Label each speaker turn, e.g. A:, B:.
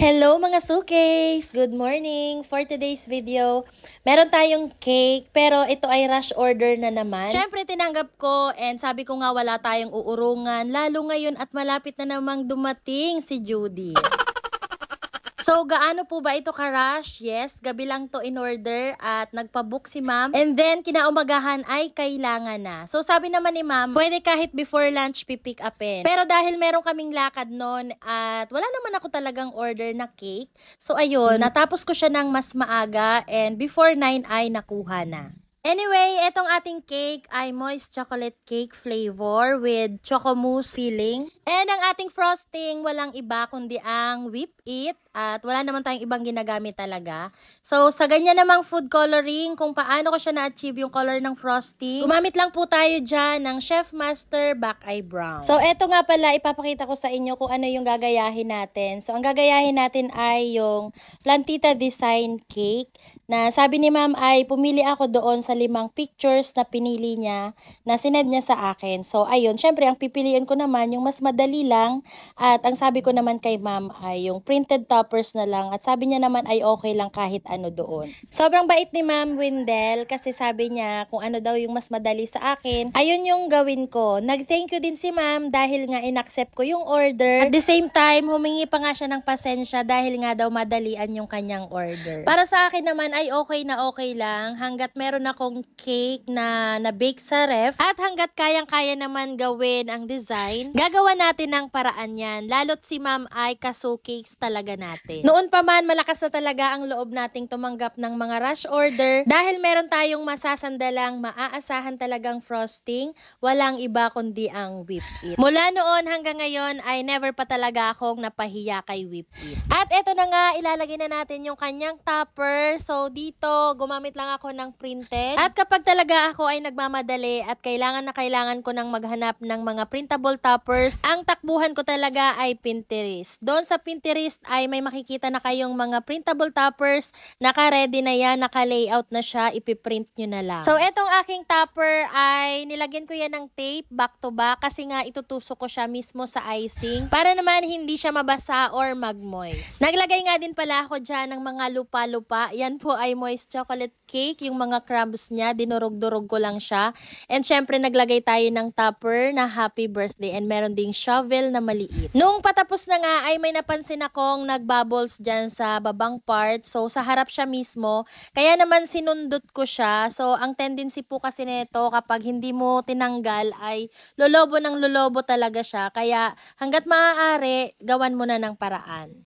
A: Hello mga sukes! Good morning! For today's video, meron tayong cake, pero ito ay rush order na naman. Siyempre, tinanggap ko and sabi ko nga wala tayong uurungan, lalo ngayon at malapit na namang dumating si Judy. So, gaano po ba ito ka-rush? Yes, gabi lang to in order at nagpa-book si ma'am. And then, kinaumagahan ay kailangan na. So, sabi naman ni ma'am, pwede kahit before lunch pipick upin. Pero dahil meron kaming lakad noon at wala naman ako talagang order na cake. So, ayun, hmm. natapos ko siya ng mas maaga and before 9 ay nakuha na. Anyway, itong ating cake ay moist chocolate cake flavor with choco mousse filling. And ang ating frosting, walang iba kundi ang whip it at wala naman tayong ibang ginagamit talaga. So, sa ganyan namang food coloring, kung paano ko siya na-achieve yung color ng frosting, gumamit lang po tayo dyan ng Chef Master Back Eye Brown. So, eto nga pala, ipapakita ko sa inyo kung ano yung gagayahin natin. So, ang gagayahin natin ay yung plantita design cake na sabi ni ma'am ay pumili ako doon sa sa limang pictures na pinili niya, na sinad niya sa akin. So, ayun, syempre, ang pipiliin ko naman yung mas madali lang at ang sabi ko naman kay ma'am ay yung printed toppers na lang at sabi niya naman ay okay lang kahit ano doon. Sobrang bait ni ma'am Windel kasi sabi niya kung ano daw yung mas madali sa akin, ayun yung gawin ko. Nag-thank you din si ma'am dahil nga inaccept ko yung order. At the same time, humingi pa nga siya ng pasensya dahil nga daw madalian yung kanyang order. Para sa akin naman ay okay na okay lang hanggat meron ako akong cake na na-bake sa ref. At hanggat kayang-kaya naman gawin ang design, gagawa natin ng paraan yan. Lalo't si ma'am ay kaso cakes talaga natin. Noon pa man, malakas na talaga ang loob nating tumanggap ng mga rush order dahil meron tayong masasandalang maaasahan talagang frosting. Walang iba kundi ang whipped it. Mula noon hanggang ngayon ay never pa talaga akong napahiya kay whipped it. At eto na nga, ilalagay na natin yung kanyang topper. So dito, gumamit lang ako ng printer akin. At kapag talaga ako ay nagmamadali at kailangan na kailangan ko nang maghanap ng mga printable toppers, ang takbuhan ko talaga ay Pinterest. Doon sa Pinterest ay may makikita na kayong mga printable toppers, naka-ready na yan, naka-layout na siya, ipiprint nyo na lang. So, etong aking topper ay nilagyan ko yan ng tape back to back kasi nga itutusok ko siya mismo sa icing para naman hindi siya mabasa or mag-moist. Naglagay nga din pala ako dyan ng mga lupa-lupa. Yan po ay moist chocolate cake, yung mga crumbs arms niya, dinurog-durog ko lang siya. And syempre naglagay tayo ng topper na happy birthday and meron ding shovel na maliit. Noong patapos na nga ay may napansin akong nagbubbles dyan sa babang part. So sa harap siya mismo. Kaya naman sinundot ko siya. So ang tendency po kasi nito kapag hindi mo tinanggal ay lolobo ng lolobo talaga siya. Kaya hanggat maaari, gawan mo na ng paraan.